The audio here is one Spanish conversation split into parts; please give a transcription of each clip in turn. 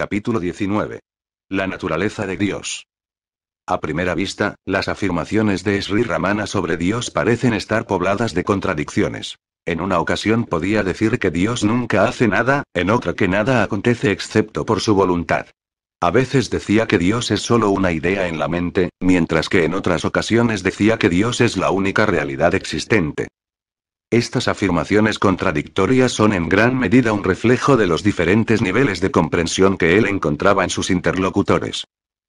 Capítulo 19. La naturaleza de Dios. A primera vista, las afirmaciones de Sri Ramana sobre Dios parecen estar pobladas de contradicciones. En una ocasión podía decir que Dios nunca hace nada, en otra que nada acontece excepto por su voluntad. A veces decía que Dios es solo una idea en la mente, mientras que en otras ocasiones decía que Dios es la única realidad existente. Estas afirmaciones contradictorias son en gran medida un reflejo de los diferentes niveles de comprensión que él encontraba en sus interlocutores.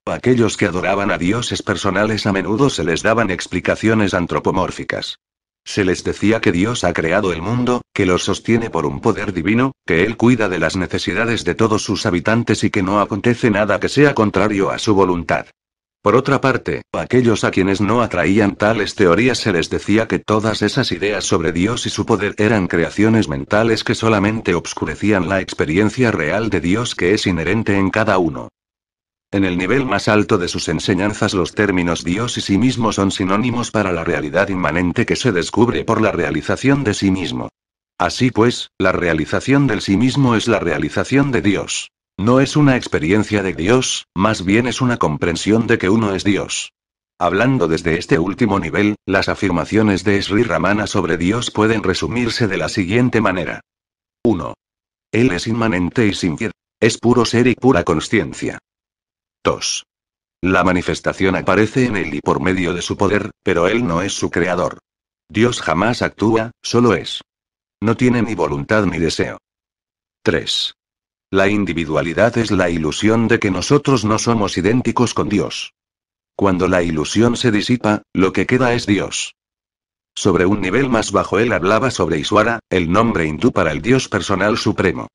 Aquellos que adoraban a dioses personales a menudo se les daban explicaciones antropomórficas. Se les decía que Dios ha creado el mundo, que lo sostiene por un poder divino, que Él cuida de las necesidades de todos sus habitantes y que no acontece nada que sea contrario a su voluntad. Por otra parte, a aquellos a quienes no atraían tales teorías se les decía que todas esas ideas sobre Dios y su poder eran creaciones mentales que solamente obscurecían la experiencia real de Dios que es inherente en cada uno. En el nivel más alto de sus enseñanzas los términos Dios y sí mismo son sinónimos para la realidad inmanente que se descubre por la realización de sí mismo. Así pues, la realización del sí mismo es la realización de Dios. No es una experiencia de Dios, más bien es una comprensión de que uno es Dios. Hablando desde este último nivel, las afirmaciones de Sri Ramana sobre Dios pueden resumirse de la siguiente manera. 1. Él es inmanente y sin piedad. Es puro ser y pura conciencia. 2. La manifestación aparece en él y por medio de su poder, pero él no es su creador. Dios jamás actúa, solo es. No tiene ni voluntad ni deseo. 3. La individualidad es la ilusión de que nosotros no somos idénticos con Dios. Cuando la ilusión se disipa, lo que queda es Dios. Sobre un nivel más bajo él hablaba sobre Iswara, el nombre hindú para el Dios personal supremo.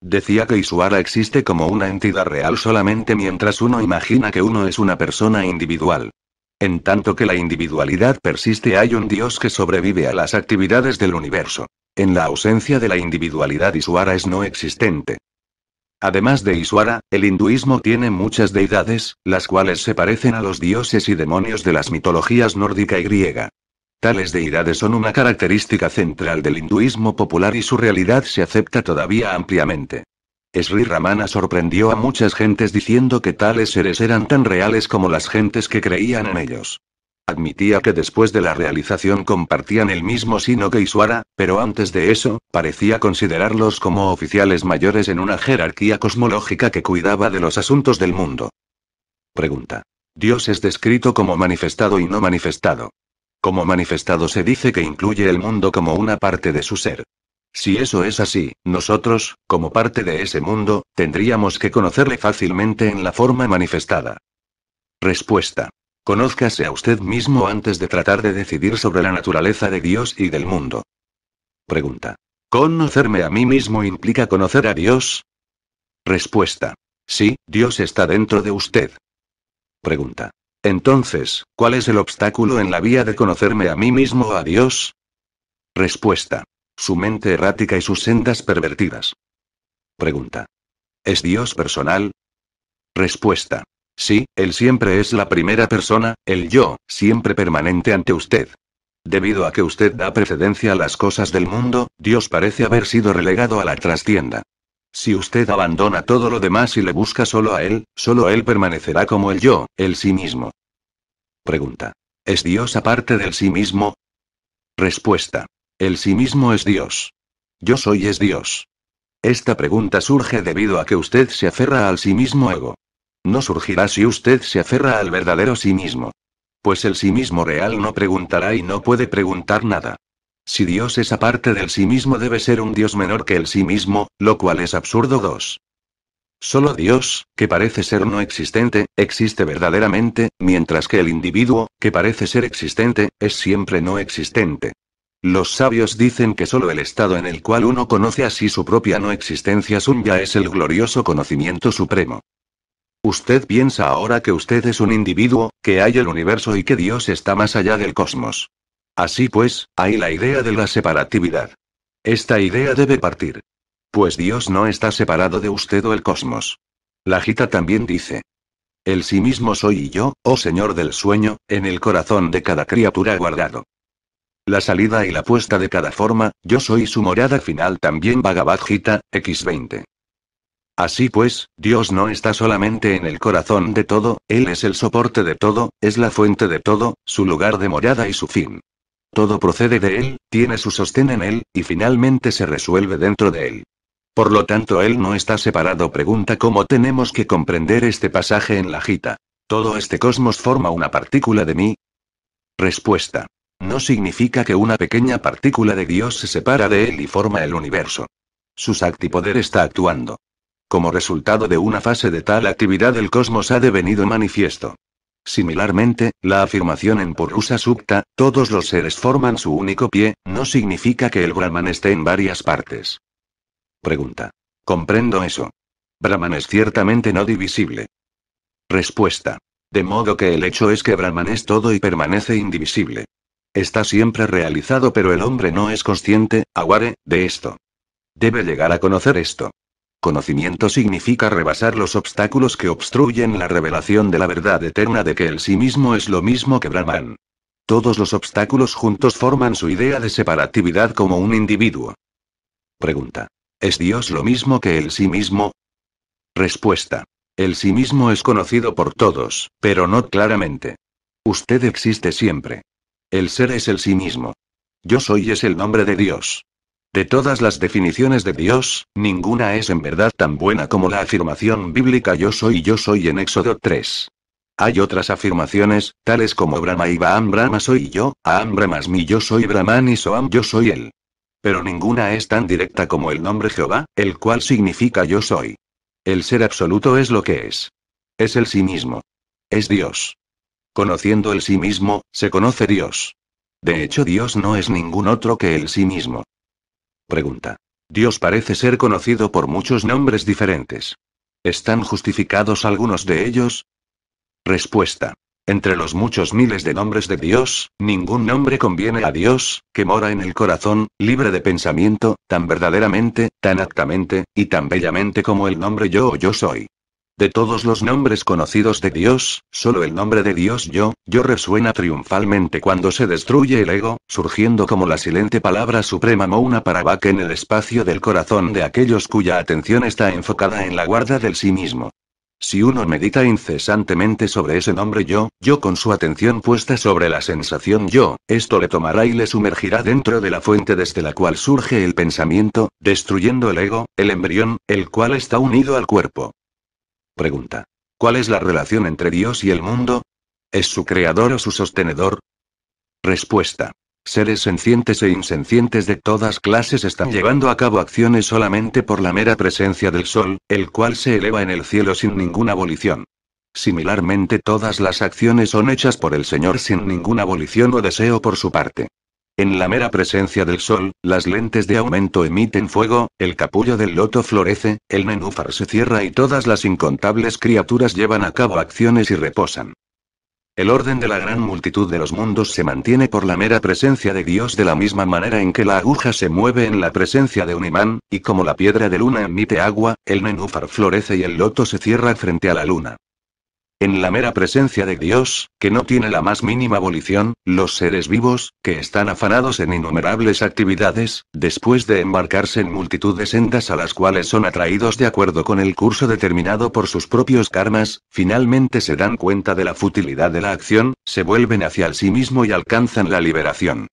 Decía que Iswara existe como una entidad real solamente mientras uno imagina que uno es una persona individual. En tanto que la individualidad persiste hay un Dios que sobrevive a las actividades del universo. En la ausencia de la individualidad Iswara es no existente. Además de Iswara, el hinduismo tiene muchas deidades, las cuales se parecen a los dioses y demonios de las mitologías nórdica y griega. Tales deidades son una característica central del hinduismo popular y su realidad se acepta todavía ampliamente. Sri Ramana sorprendió a muchas gentes diciendo que tales seres eran tan reales como las gentes que creían en ellos. Admitía que después de la realización compartían el mismo sino que Isuara, pero antes de eso, parecía considerarlos como oficiales mayores en una jerarquía cosmológica que cuidaba de los asuntos del mundo. Pregunta. Dios es descrito como manifestado y no manifestado. Como manifestado se dice que incluye el mundo como una parte de su ser. Si eso es así, nosotros, como parte de ese mundo, tendríamos que conocerle fácilmente en la forma manifestada. Respuesta. Conózcase a usted mismo antes de tratar de decidir sobre la naturaleza de Dios y del mundo. Pregunta. ¿Conocerme a mí mismo implica conocer a Dios? Respuesta. Sí, Dios está dentro de usted. Pregunta. Entonces, ¿cuál es el obstáculo en la vía de conocerme a mí mismo o a Dios? Respuesta. Su mente errática y sus sendas pervertidas. Pregunta. ¿Es Dios personal? Respuesta. Sí, él siempre es la primera persona, el yo, siempre permanente ante usted. Debido a que usted da precedencia a las cosas del mundo, Dios parece haber sido relegado a la trastienda. Si usted abandona todo lo demás y le busca solo a Él, solo Él permanecerá como el yo, el sí mismo. Pregunta. ¿Es Dios aparte del sí mismo? Respuesta. El sí mismo es Dios. Yo soy es Dios. Esta pregunta surge debido a que usted se aferra al sí mismo ego no surgirá si usted se aferra al verdadero sí mismo. Pues el sí mismo real no preguntará y no puede preguntar nada. Si Dios es aparte del sí mismo debe ser un Dios menor que el sí mismo, lo cual es absurdo 2. Solo Dios, que parece ser no existente, existe verdaderamente, mientras que el individuo, que parece ser existente, es siempre no existente. Los sabios dicen que solo el estado en el cual uno conoce así su propia no existencia ya es el glorioso conocimiento supremo. Usted piensa ahora que usted es un individuo, que hay el universo y que Dios está más allá del cosmos. Así pues, hay la idea de la separatividad. Esta idea debe partir. Pues Dios no está separado de usted o el cosmos. La Gita también dice. El sí mismo soy y yo, oh Señor del sueño, en el corazón de cada criatura guardado. La salida y la puesta de cada forma, yo soy su morada final también Bhagavad Gita, X20. Así pues, Dios no está solamente en el corazón de todo, Él es el soporte de todo, es la fuente de todo, su lugar de morada y su fin. Todo procede de Él, tiene su sostén en Él, y finalmente se resuelve dentro de Él. Por lo tanto, Él no está separado. Pregunta cómo tenemos que comprender este pasaje en la Gita. ¿Todo este cosmos forma una partícula de mí? Respuesta. No significa que una pequeña partícula de Dios se separa de Él y forma el universo. Su poder está actuando. Como resultado de una fase de tal actividad el cosmos ha devenido manifiesto. Similarmente, la afirmación en Purusa Sukta: todos los seres forman su único pie, no significa que el Brahman esté en varias partes. Pregunta. Comprendo eso. Brahman es ciertamente no divisible. Respuesta. De modo que el hecho es que Brahman es todo y permanece indivisible. Está siempre realizado pero el hombre no es consciente, aguare, de esto. Debe llegar a conocer esto. Conocimiento significa rebasar los obstáculos que obstruyen la revelación de la verdad eterna de que el sí mismo es lo mismo que Brahman. Todos los obstáculos juntos forman su idea de separatividad como un individuo. Pregunta. ¿Es Dios lo mismo que el sí mismo? Respuesta. El sí mismo es conocido por todos, pero no claramente. Usted existe siempre. El ser es el sí mismo. Yo soy es el nombre de Dios. De todas las definiciones de Dios, ninguna es en verdad tan buena como la afirmación bíblica yo soy yo soy en Éxodo 3. Hay otras afirmaciones, tales como Brahma y Baam Brahma soy yo, Aham Brahma mi yo soy Brahman y Soam yo soy él. Pero ninguna es tan directa como el nombre Jehová, el cual significa yo soy. El ser absoluto es lo que es. Es el sí mismo. Es Dios. Conociendo el sí mismo, se conoce Dios. De hecho, Dios no es ningún otro que el sí mismo. Pregunta. Dios parece ser conocido por muchos nombres diferentes. ¿Están justificados algunos de ellos? Respuesta. Entre los muchos miles de nombres de Dios, ningún nombre conviene a Dios, que mora en el corazón, libre de pensamiento, tan verdaderamente, tan actamente, y tan bellamente como el nombre yo o yo soy. De todos los nombres conocidos de Dios, solo el nombre de Dios yo, yo resuena triunfalmente cuando se destruye el ego, surgiendo como la silente palabra suprema Mouna Parabak en el espacio del corazón de aquellos cuya atención está enfocada en la guarda del sí mismo. Si uno medita incesantemente sobre ese nombre yo, yo con su atención puesta sobre la sensación yo, esto le tomará y le sumergirá dentro de la fuente desde la cual surge el pensamiento, destruyendo el ego, el embrión, el cual está unido al cuerpo. Pregunta. ¿Cuál es la relación entre Dios y el mundo? ¿Es su creador o su sostenedor? Respuesta. Seres sencientes e insencientes de todas clases están llevando a cabo acciones solamente por la mera presencia del sol, el cual se eleva en el cielo sin ninguna abolición. Similarmente todas las acciones son hechas por el Señor sin ninguna abolición o deseo por su parte. En la mera presencia del sol, las lentes de aumento emiten fuego, el capullo del loto florece, el nenúfar se cierra y todas las incontables criaturas llevan a cabo acciones y reposan. El orden de la gran multitud de los mundos se mantiene por la mera presencia de Dios de la misma manera en que la aguja se mueve en la presencia de un imán, y como la piedra de luna emite agua, el nenúfar florece y el loto se cierra frente a la luna. En la mera presencia de Dios, que no tiene la más mínima volición, los seres vivos, que están afanados en innumerables actividades, después de embarcarse en multitud de sendas a las cuales son atraídos de acuerdo con el curso determinado por sus propios karmas, finalmente se dan cuenta de la futilidad de la acción, se vuelven hacia el sí mismo y alcanzan la liberación.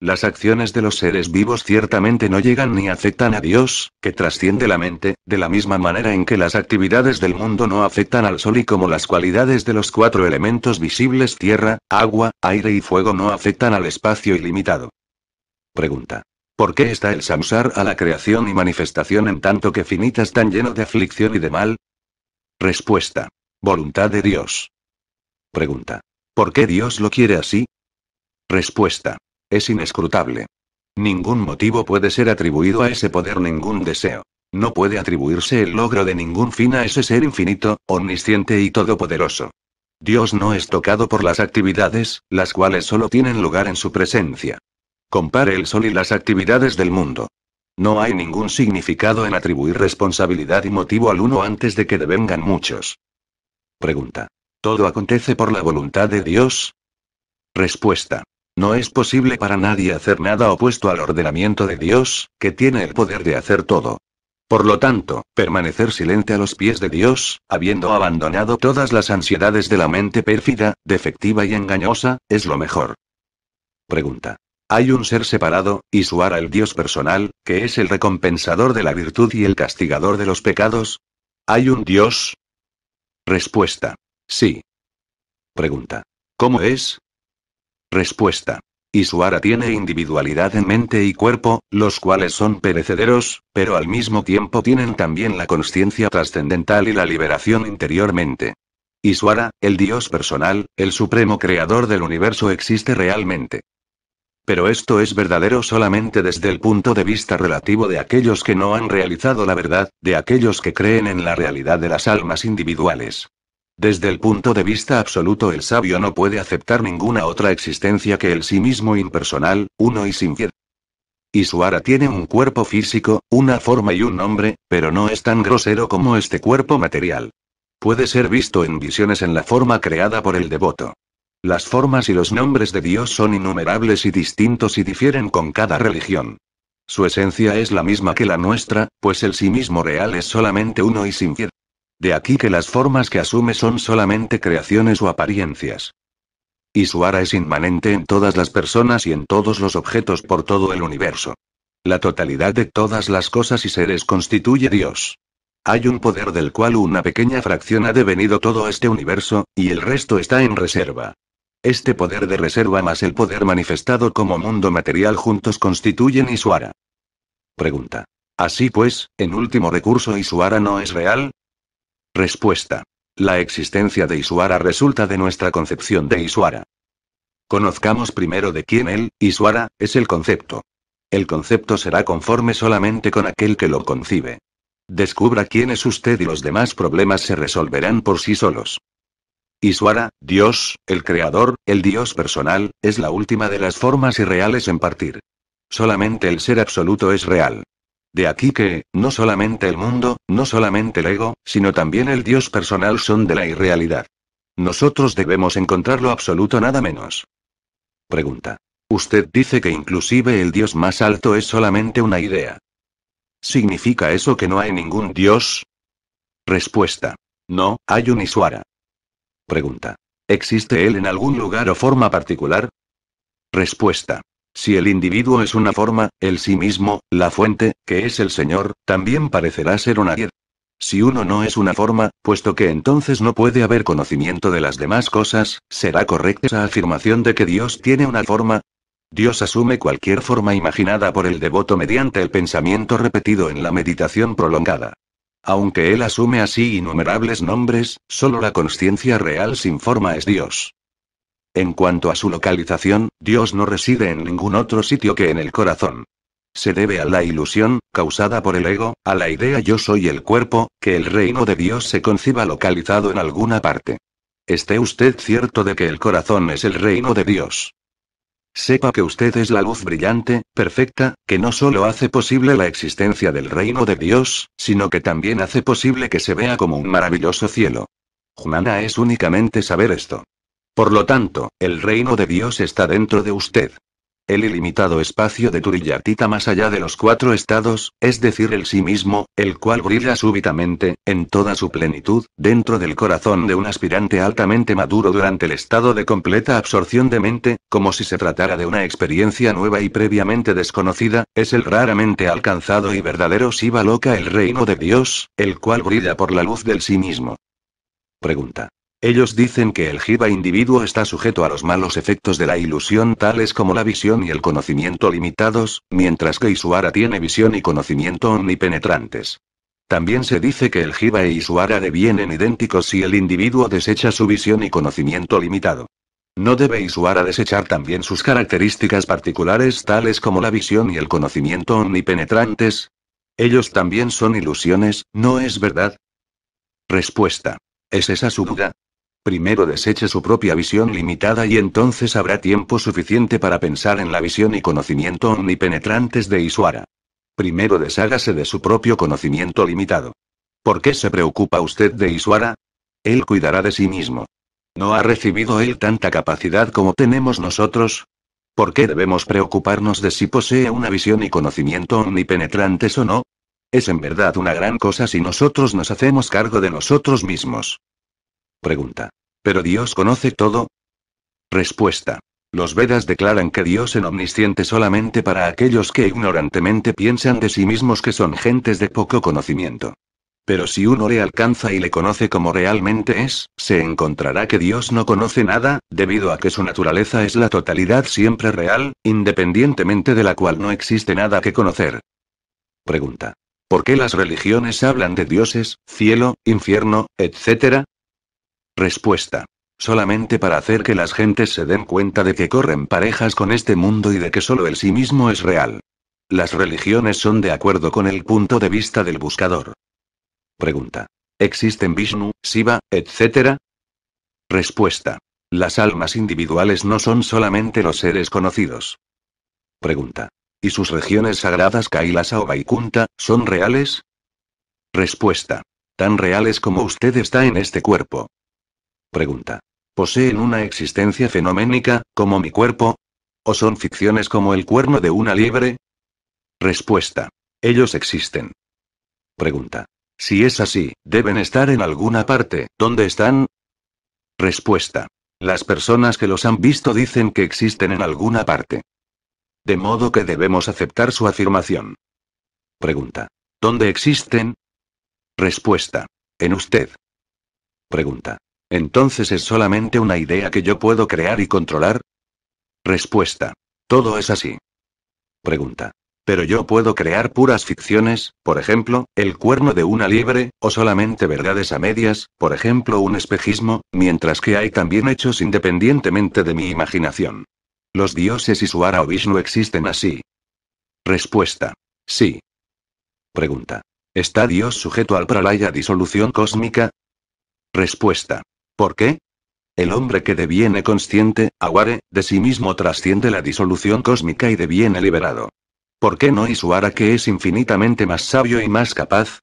Las acciones de los seres vivos ciertamente no llegan ni afectan a Dios, que trasciende la mente, de la misma manera en que las actividades del mundo no afectan al Sol y como las cualidades de los cuatro elementos visibles tierra, agua, aire y fuego no afectan al espacio ilimitado. Pregunta. ¿Por qué está el samsar a la creación y manifestación en tanto que finitas tan lleno de aflicción y de mal? Respuesta. Voluntad de Dios. Pregunta. ¿Por qué Dios lo quiere así? Respuesta. Es inescrutable. Ningún motivo puede ser atribuido a ese poder, ningún deseo. No puede atribuirse el logro de ningún fin a ese ser infinito, omnisciente y todopoderoso. Dios no es tocado por las actividades, las cuales solo tienen lugar en su presencia. Compare el sol y las actividades del mundo. No hay ningún significado en atribuir responsabilidad y motivo al uno antes de que devengan muchos. Pregunta. ¿Todo acontece por la voluntad de Dios? Respuesta. No es posible para nadie hacer nada opuesto al ordenamiento de Dios, que tiene el poder de hacer todo. Por lo tanto, permanecer silente a los pies de Dios, habiendo abandonado todas las ansiedades de la mente pérfida, defectiva y engañosa, es lo mejor. Pregunta. Hay un ser separado, y su ara el Dios personal, que es el recompensador de la virtud y el castigador de los pecados. ¿Hay un Dios? Respuesta. Sí. Pregunta. ¿Cómo es? Respuesta. Isuara tiene individualidad en mente y cuerpo, los cuales son perecederos, pero al mismo tiempo tienen también la conciencia trascendental y la liberación interiormente. Isuara, el Dios personal, el supremo creador del universo existe realmente. Pero esto es verdadero solamente desde el punto de vista relativo de aquellos que no han realizado la verdad, de aquellos que creen en la realidad de las almas individuales. Desde el punto de vista absoluto el sabio no puede aceptar ninguna otra existencia que el sí mismo impersonal, uno y sin piedad. suara tiene un cuerpo físico, una forma y un nombre, pero no es tan grosero como este cuerpo material. Puede ser visto en visiones en la forma creada por el devoto. Las formas y los nombres de Dios son innumerables y distintos y difieren con cada religión. Su esencia es la misma que la nuestra, pues el sí mismo real es solamente uno y sin piedad. De aquí que las formas que asume son solamente creaciones o apariencias. Y suara es inmanente en todas las personas y en todos los objetos por todo el universo. La totalidad de todas las cosas y seres constituye Dios. Hay un poder del cual una pequeña fracción ha devenido todo este universo, y el resto está en reserva. Este poder de reserva más el poder manifestado como mundo material juntos constituyen Isuara. Pregunta. Así pues, en último recurso Isuara no es real, Respuesta. La existencia de Isuara resulta de nuestra concepción de Isuara. Conozcamos primero de quién él, Isuara, es el concepto. El concepto será conforme solamente con aquel que lo concibe. Descubra quién es usted y los demás problemas se resolverán por sí solos. Isuara, Dios, el creador, el Dios personal, es la última de las formas irreales en partir. Solamente el ser absoluto es real. De aquí que, no solamente el mundo, no solamente el ego, sino también el Dios personal son de la irrealidad. Nosotros debemos encontrar lo absoluto nada menos. Pregunta. Usted dice que inclusive el Dios más alto es solamente una idea. ¿Significa eso que no hay ningún Dios? Respuesta. No, hay un Iswara. Pregunta. ¿Existe él en algún lugar o forma particular? Respuesta. Si el individuo es una forma, el sí mismo, la fuente, que es el Señor, también parecerá ser una ayer. Si uno no es una forma, puesto que entonces no puede haber conocimiento de las demás cosas, ¿será correcta esa afirmación de que Dios tiene una forma? Dios asume cualquier forma imaginada por el devoto mediante el pensamiento repetido en la meditación prolongada. Aunque Él asume así innumerables nombres, solo la conciencia real sin forma es Dios. En cuanto a su localización, Dios no reside en ningún otro sitio que en el corazón. Se debe a la ilusión, causada por el ego, a la idea yo soy el cuerpo, que el reino de Dios se conciba localizado en alguna parte. Esté usted cierto de que el corazón es el reino de Dios. Sepa que usted es la luz brillante, perfecta, que no solo hace posible la existencia del reino de Dios, sino que también hace posible que se vea como un maravilloso cielo. Humana es únicamente saber esto. Por lo tanto, el reino de Dios está dentro de usted. El ilimitado espacio de Turiyatita más allá de los cuatro estados, es decir, el sí mismo, el cual brilla súbitamente, en toda su plenitud, dentro del corazón de un aspirante altamente maduro durante el estado de completa absorción de mente, como si se tratara de una experiencia nueva y previamente desconocida, es el raramente alcanzado y verdadero Siva Loca el reino de Dios, el cual brilla por la luz del sí mismo. Pregunta. Ellos dicen que el jiva individuo está sujeto a los malos efectos de la ilusión tales como la visión y el conocimiento limitados, mientras que Isuara tiene visión y conocimiento omnipenetrantes. También se dice que el jiva e Isuara devienen idénticos si el individuo desecha su visión y conocimiento limitado. No debe Isuara desechar también sus características particulares tales como la visión y el conocimiento omnipenetrantes. Ellos también son ilusiones, ¿no es verdad? Respuesta. ¿Es esa su duda? Primero deseche su propia visión limitada y entonces habrá tiempo suficiente para pensar en la visión y conocimiento omnipenetrantes de Isuara. Primero deshágase de su propio conocimiento limitado. ¿Por qué se preocupa usted de Isuara? Él cuidará de sí mismo. ¿No ha recibido él tanta capacidad como tenemos nosotros? ¿Por qué debemos preocuparnos de si posee una visión y conocimiento omnipenetrantes o no? Es en verdad una gran cosa si nosotros nos hacemos cargo de nosotros mismos. Pregunta. ¿Pero Dios conoce todo? Respuesta. Los Vedas declaran que Dios es omnisciente solamente para aquellos que ignorantemente piensan de sí mismos que son gentes de poco conocimiento. Pero si uno le alcanza y le conoce como realmente es, se encontrará que Dios no conoce nada, debido a que su naturaleza es la totalidad siempre real, independientemente de la cual no existe nada que conocer. Pregunta. ¿Por qué las religiones hablan de dioses, cielo, infierno, etcétera? Respuesta. Solamente para hacer que las gentes se den cuenta de que corren parejas con este mundo y de que solo el sí mismo es real. Las religiones son de acuerdo con el punto de vista del buscador. Pregunta. ¿Existen Vishnu, Shiva, etcétera? Respuesta. Las almas individuales no son solamente los seres conocidos. Pregunta. ¿Y sus regiones sagradas Kailasa o Vaikunta, son reales? Respuesta. Tan reales como usted está en este cuerpo. Pregunta. ¿Poseen una existencia fenoménica, como mi cuerpo? ¿O son ficciones como el cuerno de una liebre? Respuesta. Ellos existen. Pregunta. Si es así, deben estar en alguna parte, ¿dónde están? Respuesta. Las personas que los han visto dicen que existen en alguna parte. De modo que debemos aceptar su afirmación. Pregunta. ¿Dónde existen? Respuesta. En usted. Pregunta. Entonces es solamente una idea que yo puedo crear y controlar. Respuesta. Todo es así. Pregunta. Pero yo puedo crear puras ficciones, por ejemplo, el cuerno de una liebre, o solamente verdades a medias, por ejemplo, un espejismo, mientras que hay también hechos independientemente de mi imaginación. Los dioses y su o Vishnu existen así. Respuesta. Sí. Pregunta. ¿Está Dios sujeto al pralaya disolución cósmica? Respuesta. ¿Por qué? El hombre que deviene consciente, aguare, de sí mismo trasciende la disolución cósmica y deviene liberado. ¿Por qué no Isuara que es infinitamente más sabio y más capaz?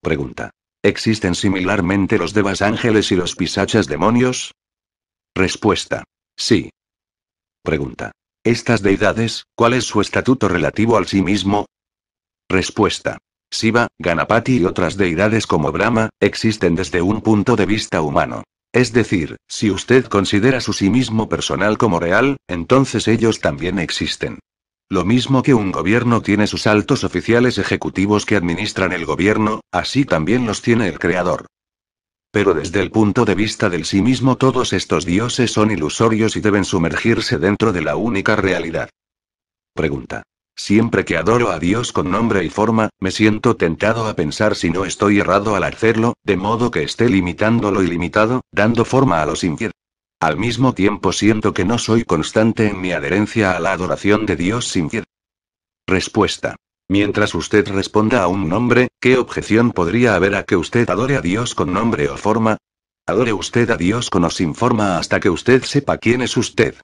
Pregunta. ¿Existen similarmente los devas ángeles y los pisachas demonios? Respuesta. Sí. Pregunta. ¿Estas deidades, cuál es su estatuto relativo al sí mismo? Respuesta. Siva, Ganapati y otras deidades como Brahma, existen desde un punto de vista humano. Es decir, si usted considera su sí mismo personal como real, entonces ellos también existen. Lo mismo que un gobierno tiene sus altos oficiales ejecutivos que administran el gobierno, así también los tiene el creador. Pero desde el punto de vista del sí mismo todos estos dioses son ilusorios y deben sumergirse dentro de la única realidad. Pregunta. Siempre que adoro a Dios con nombre y forma, me siento tentado a pensar si no estoy errado al hacerlo, de modo que esté limitando lo ilimitado, dando forma a los piedad. Al mismo tiempo siento que no soy constante en mi adherencia a la adoración de Dios sin piedad. Respuesta. Mientras usted responda a un nombre, ¿qué objeción podría haber a que usted adore a Dios con nombre o forma? Adore usted a Dios con o sin forma hasta que usted sepa quién es usted.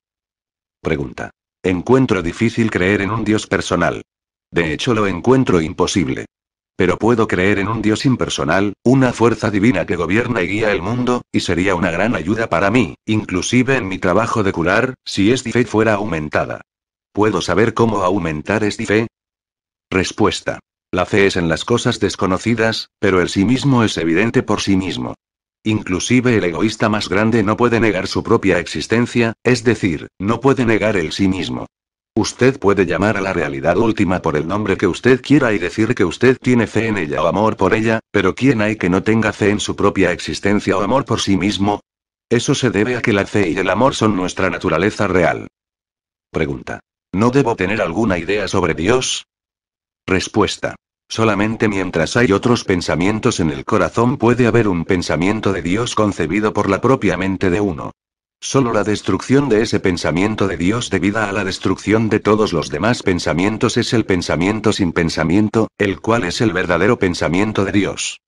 Pregunta. Encuentro difícil creer en un Dios personal. De hecho, lo encuentro imposible. Pero puedo creer en un Dios impersonal, una fuerza divina que gobierna y guía el mundo, y sería una gran ayuda para mí, inclusive en mi trabajo de curar, si esta fe fuera aumentada. ¿Puedo saber cómo aumentar esta fe? Respuesta. La fe es en las cosas desconocidas, pero el sí mismo es evidente por sí mismo. Inclusive el egoísta más grande no puede negar su propia existencia, es decir, no puede negar el sí mismo. Usted puede llamar a la realidad última por el nombre que usted quiera y decir que usted tiene fe en ella o amor por ella, pero ¿quién hay que no tenga fe en su propia existencia o amor por sí mismo? Eso se debe a que la fe y el amor son nuestra naturaleza real. Pregunta. ¿No debo tener alguna idea sobre Dios? Respuesta. Solamente mientras hay otros pensamientos en el corazón puede haber un pensamiento de Dios concebido por la propia mente de uno. Solo la destrucción de ese pensamiento de Dios debida a la destrucción de todos los demás pensamientos es el pensamiento sin pensamiento, el cual es el verdadero pensamiento de Dios.